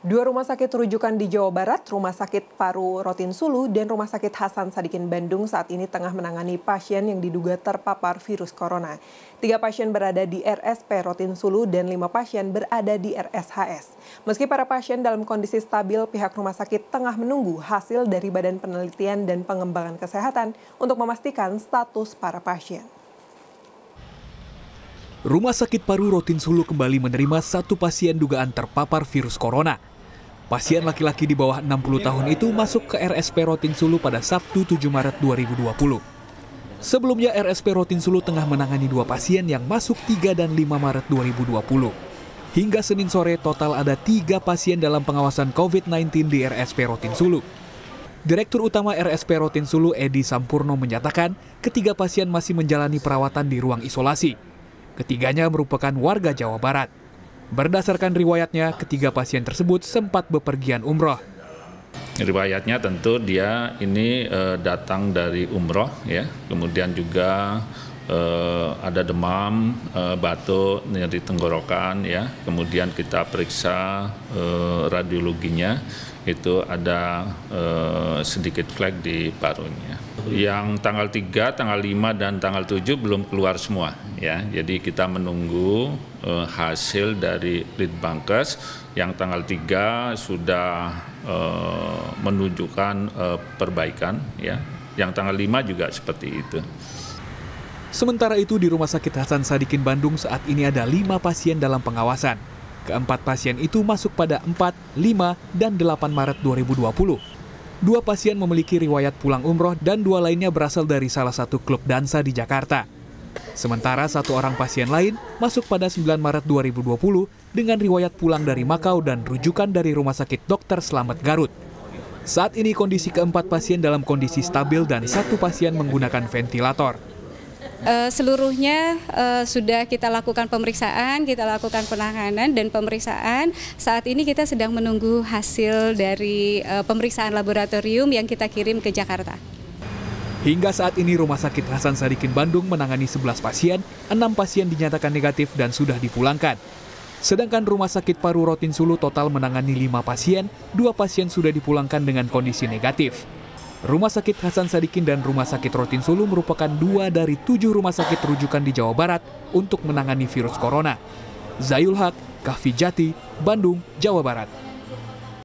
Dua rumah sakit rujukan di Jawa Barat, Rumah Sakit Paru Rotin Sulu dan Rumah Sakit Hasan Sadikin Bandung saat ini tengah menangani pasien yang diduga terpapar virus corona. Tiga pasien berada di RSP Rotin Sulu dan lima pasien berada di RSHS. Meski para pasien dalam kondisi stabil, pihak rumah sakit tengah menunggu hasil dari Badan Penelitian dan Pengembangan Kesehatan untuk memastikan status para pasien. Rumah Sakit Paru Rotin Sulu kembali menerima satu pasien dugaan terpapar virus corona. Pasien laki-laki di bawah 60 tahun itu masuk ke RSP Rotin Sulu pada Sabtu 7 Maret 2020. Sebelumnya RSP Rotin Sulu tengah menangani dua pasien yang masuk 3 dan 5 Maret 2020. Hingga Senin sore total ada tiga pasien dalam pengawasan COVID-19 di RSP Rotin Sulu. Direktur Utama RSP Rotin Sulu Edi Sampurno menyatakan ketiga pasien masih menjalani perawatan di ruang isolasi. Ketiganya merupakan warga Jawa Barat. Berdasarkan riwayatnya, ketiga pasien tersebut sempat bepergian umroh. Riwayatnya tentu dia ini eh, datang dari umroh, ya, kemudian juga eh, ada demam, eh, batuk, nyeri tenggorokan ya. Kemudian kita periksa eh, radiologinya itu ada eh, sedikit flek di parunya. Yang tanggal 3, tanggal 5 dan tanggal 7 belum keluar semua ya. Jadi kita menunggu eh, hasil dari Litbangkes yang tanggal 3 sudah eh, menunjukkan eh, perbaikan ya. Yang tanggal 5 juga seperti itu. Sementara itu di Rumah Sakit Hasan Sadikin Bandung saat ini ada lima pasien dalam pengawasan. Keempat pasien itu masuk pada 4, 5, dan 8 Maret 2020. Dua pasien memiliki riwayat pulang umroh dan dua lainnya berasal dari salah satu klub dansa di Jakarta. Sementara satu orang pasien lain masuk pada 9 Maret 2020 dengan riwayat pulang dari Makau dan rujukan dari Rumah Sakit Dr. Selamat Garut. Saat ini kondisi keempat pasien dalam kondisi stabil dan satu pasien menggunakan ventilator. Eh, seluruhnya uh, sudah kita lakukan pemeriksaan, kita lakukan penanganan dan pemeriksaan. Saat ini kita sedang menunggu hasil dari uh, pemeriksaan laboratorium yang kita kirim ke Jakarta. Hingga saat ini Rumah Sakit Hasan Sadikin Bandung menangani 11 pasien, 6 pasien dinyatakan negatif dan sudah dipulangkan. Sedangkan Rumah Sakit Paru Rotin Sulu total menangani 5 pasien, 2 pasien sudah dipulangkan dengan kondisi negatif. Rumah Sakit Hasan Sadikin dan Rumah Sakit Rotin Sulu merupakan dua dari tujuh rumah sakit rujukan di Jawa Barat untuk menangani virus corona. Zayul Haq, Kahfi Jati, Bandung, Jawa Barat.